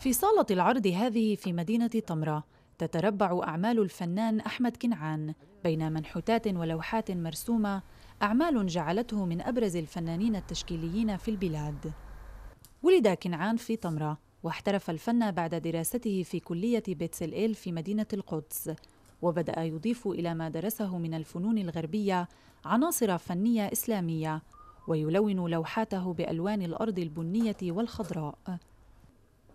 في صالة العرض هذه في مدينة طمرة تتربع أعمال الفنان أحمد كنعان بين منحوتات ولوحات مرسومة أعمال جعلته من أبرز الفنانين التشكيليين في البلاد ولد كنعان في طمرة واحترف الفن بعد دراسته في كلية بتسلئيل في مدينة القدس وبدأ يضيف إلى ما درسه من الفنون الغربية عناصر فنية إسلامية ويلون لوحاته بألوان الأرض البنية والخضراء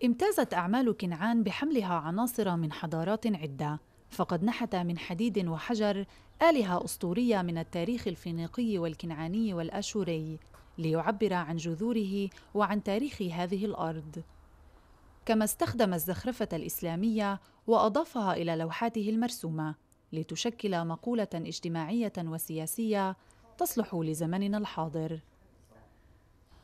امتازت أعمال كنعان بحملها عناصر من حضارات عدة فقد نحت من حديد وحجر آلهة أسطورية من التاريخ الفينيقي والكنعاني والآشوري ليعبر عن جذوره وعن تاريخ هذه الأرض كما استخدم الزخرفة الإسلامية وأضافها إلى لوحاته المرسومة لتشكل مقولة اجتماعية وسياسية تصلح لزمننا الحاضر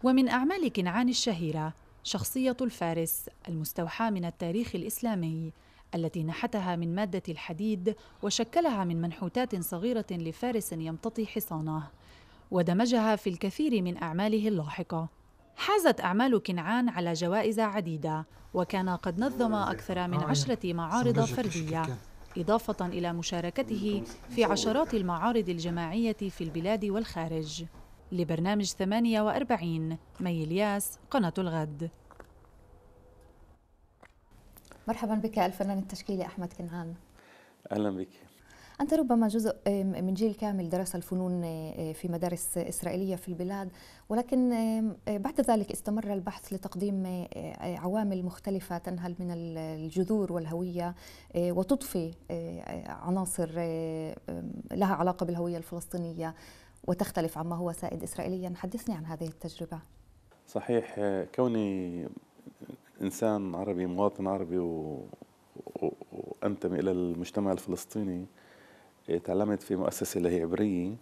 ومن أعمال كنعان الشهيرة شخصية الفارس المستوحاة من التاريخ الإسلامي التي نحتها من مادة الحديد وشكلها من منحوتات صغيرة لفارس يمتطي حصانه ودمجها في الكثير من أعماله اللاحقة حازت أعمال كنعان على جوائز عديدة وكان قد نظم أكثر من آه، عشرة آه، آه، معارض فردية إضافة إلى مشاركته في عشرات المعارض الجماعية في البلاد والخارج لبرنامج 48 مي الياس قناة الغد مرحبا بك الفنان التشكيلي أحمد كنعان أهلا بك أنت ربما جزء من جيل كامل درس الفنون آه، في مدارس إسرائيلية في البلاد ولكن آه، بعد ذلك استمر البحث لتقديم آه، عوامل مختلفة تنهل من الجذور والهوية وتضفي عناصر لها علاقة بالهوية الفلسطينية وتختلف عما هو سائد إسرائيليا حدثني عن هذه التجربة صحيح كوني إنسان عربي مواطن عربي و... وأنتمي إلى المجتمع الفلسطيني إيه، تعلمت في مؤسسة اللي هي عبرية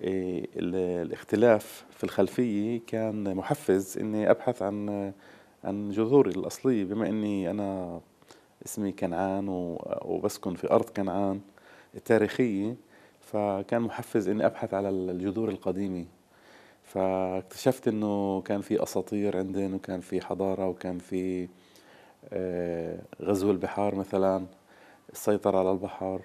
إيه، الاختلاف في الخلفية كان محفز إني أبحث عن عن جذوري الأصلية بما إني أنا اسمي كنعان وبسكن في أرض كنعان التاريخية فكان محفز اني ابحث على الجذور القديمه فاكتشفت انه كان في اساطير عندن وكان في حضاره وكان في آه، غزو البحار مثلا السيطره على البحر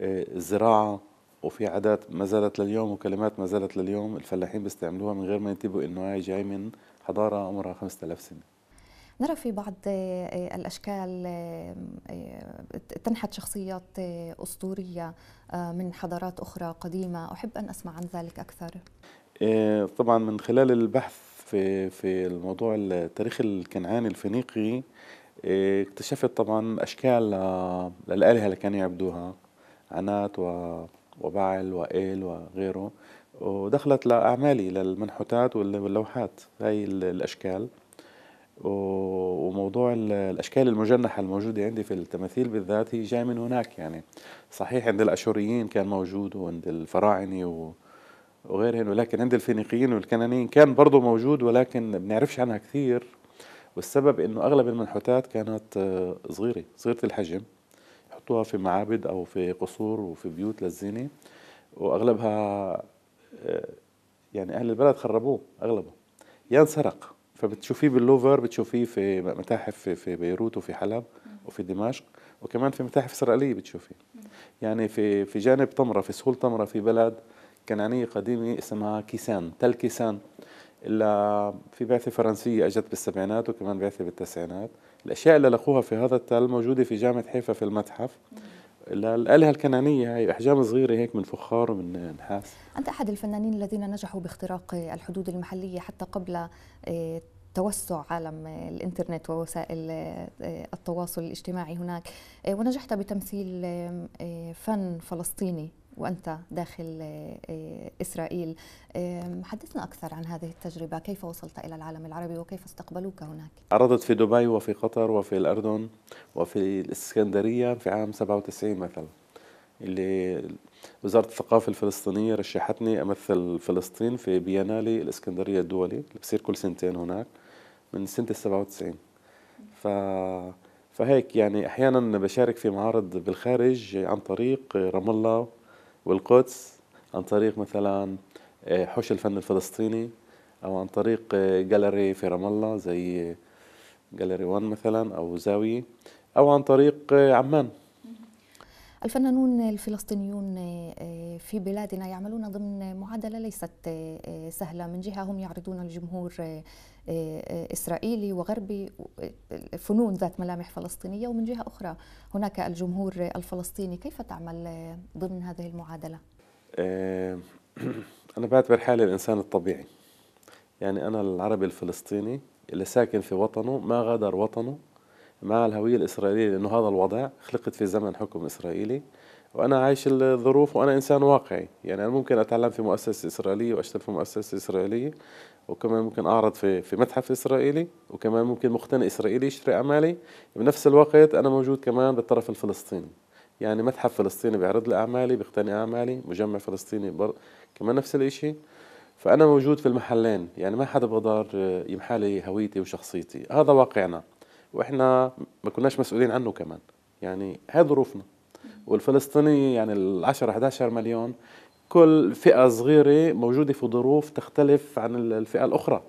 آه، الزراعه وفي عادات ما زالت لليوم وكلمات ما زالت لليوم الفلاحين بيستعملوها من غير ما ينتبهوا انه هاي جاي من حضاره عمرها 5000 سنه نرى في بعض آه، آه، الأشكال آه، تنحت شخصيات أسطورية من حضارات أخرى قديمة أحب أن أسمع عن ذلك أكثر طبعا من خلال البحث في في الموضوع التاريخ الكنعاني الفينيقي اكتشفت طبعا اشكال للالهه اللي كانوا يعبدوها عنات وبعل وائل وغيره ودخلت لاعمالي للمنحوتات واللوحات هاي الاشكال وموضوع الاشكال المجنحه الموجوده عندي في التماثيل بالذات هي جاي من هناك يعني صحيح عند الاشوريين كان موجود وعند الفراعنه وغيرهم ولكن عند الفينيقيين والكنانيين كان برضه موجود ولكن بنعرفش عنها كثير والسبب انه اغلب المنحوتات كانت آه، صغيره صغيره الحجم يحطوها في معابد او في قصور وفي بيوت للزينه واغلبها آه، يعني اهل البلد خربوه اغلبه يا انسرق فبتشوفيه باللوفر بتشوفيه في متاحف في, في بيروت وفي حلب وفي دمشق وكمان في متاحف اسرائيليه بتشوفيه يعني في في جانب طمره في سهول طمره في بلد كنعانيه قديمه اسمها كيسان تل كيسان الا في بعثه فرنسيه اجت بالسبعينات وكمان بعثه بالتسعينات الاشياء اللي لقوها في هذا التل موجوده في جامعه حيفا في المتحف الآلهة الكنعانية هي أحجام صغيرة هيك من فخار ومن نحاس أنت أحد الفنانين الذين نجحوا باختراق الحدود المحلية حتى قبل آه، توسع عالم الانترنت ووسائل آه، التواصل الاجتماعي هناك آه، ونجحت بتمثيل آه، فن فلسطيني وانت داخل اسرائيل حدثنا اكثر عن هذه التجربه كيف وصلت الى العالم العربي وكيف استقبلوك هناك عرضت في دبي وفي قطر وفي الاردن وفي الاسكندريه في عام 97 مثلا اللي وزارة الثقافة الفلسطينية رشحتني أمثل فلسطين في بيانالي الإسكندرية الدولي اللي بصير كل سنتين هناك من سنه ال 97 ف فهيك يعني احيانا بشارك في معارض بالخارج عن طريق رام الله والقدس عن طريق مثلا آه، حوش الفن الفلسطيني او عن طريق آه، جاليري في رام الله زي جاليري 1 مثلا او زاويه او عن طريق آه، عمان الفنانون الفلسطينيون آه، آه، في بلادنا يعملون ضمن معادلة ليست آه، سهلة من جهة هم يعرضون الجمهور إسرائيلي وغربي فنون ذات ملامح فلسطينية ومن جهة أخرى هناك الجمهور الفلسطيني كيف تعمل ضمن هذه المعادلة؟ أنا بعتبر حالي الإنسان الطبيعي يعني أنا العربي الفلسطيني اللي ساكن في وطنه ما غادر وطنه مع الهوية الإسرائيلية لأنه هذا الوضع خلقت في زمن حكم إسرائيلي وأنا عايش الظروف وأنا إنسان واقعي يعني أنا ممكن أتعلم في مؤسسة إسرائيلية وأشتغل في مؤسسة إسرائيلية وكمان ممكن أعرض في في متحف إسرائيلي وكمان ممكن مقتني إسرائيلي يشتري أعمالي بنفس الوقت أنا موجود كمان بالطرف الفلسطيني يعني متحف فلسطيني بيعرض لي أعمالي بيقتني أعمالي مجمع فلسطيني بر... كمان نفس الشيء فأنا موجود في المحلين يعني ما حدا بقدر يمحالي هويتي وشخصيتي هذا واقعنا واحنا ما كناش مسؤولين عنه كمان يعني هي ظروفنا والفلسطيني يعني ال 10 11 مليون كل فئه صغيره موجوده في ظروف تختلف عن الفئه الاخرى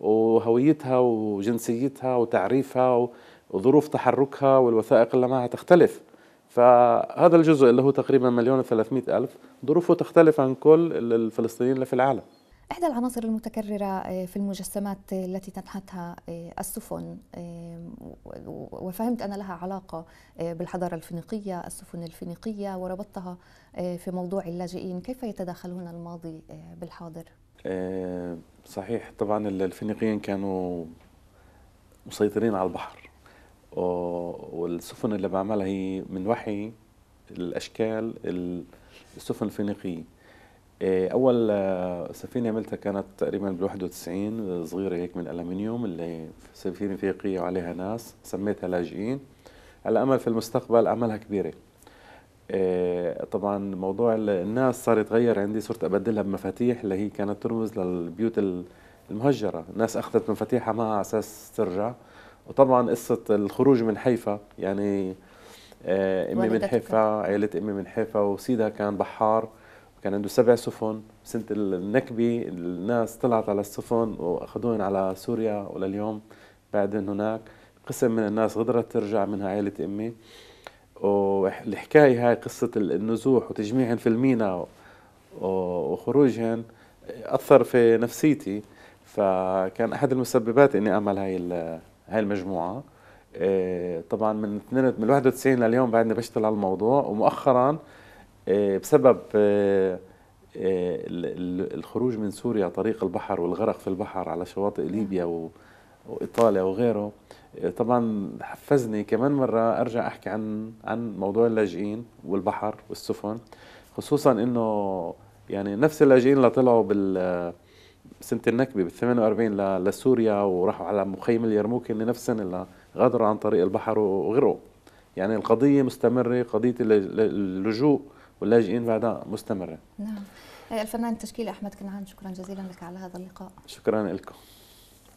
وهويتها وجنسيتها وتعريفها وظروف تحركها والوثائق اللي معها تختلف فهذا الجزء اللي هو تقريبا مليون و ألف ظروفه تختلف عن كل الفلسطينيين اللي في العالم إحدى العناصر المتكررة آه، في المجسمات التي تنحتها آه، السفن آه، وفهمت أن لها علاقة بالحضارة الفينيقية السفن الفينيقية وربطتها في موضوع اللاجئين كيف يتداخل هنا الماضي بالحاضر؟ صحيح طبعا الفينيقيين كانوا مسيطرين على البحر والسفن اللي بعملها هي من وحي الأشكال السفن الفينيقية إيه، اول آه، سفينه عملتها كانت تقريبا بال 91 صغيره هيك من الالمنيوم اللي سفينه فيقيه وعليها ناس سميتها لاجئين على امل في المستقبل اعملها كبيره إيه، طبعا موضوع الناس صار يتغير عندي صرت ابدلها بمفاتيح اللي هي كانت ترمز للبيوت المهجره الناس اخذت مفاتيحها معها على اساس ترجع وطبعا قصه الخروج من حيفا يعني آه، امي من حيفا عائله امي من حيفا وسيدها كان بحار كان عنده سبع سفن سنة النكبة الناس طلعت على السفن وأخذوهن على سوريا ولليوم بعدين هناك قسم من الناس قدرت ترجع منها عائلة أمي والحكاية هاي قصة النزوح وتجميعهم في الميناء وخروجهم أثر في نفسيتي فكان أحد المسببات إني أعمل هاي هاي المجموعة إيه، طبعا من من 91 لليوم بعدني بشتغل على الموضوع ومؤخرا آه، بسبب آه، آه، الخروج من سوريا طريق البحر والغرق في البحر على شواطئ نعم. ليبيا وايطاليا وغيره طبعا حفزني كمان مره ارجع احكي عن عن موضوع اللاجئين والبحر والسفن خصوصا انه يعني نفس اللاجئين اللي طلعوا بال سنة النكبة بال 48 لسوريا وراحوا على مخيم اليرموك اللي نفس السنة اللي غادروا عن طريق البحر وغيره يعني القضية مستمرة قضية اللجوء واللاجئين بعدها مستمرة نعم إيه، الفنان التشكيلي أحمد كنعان شكرا جزيلا لك على هذا اللقاء شكرا لكم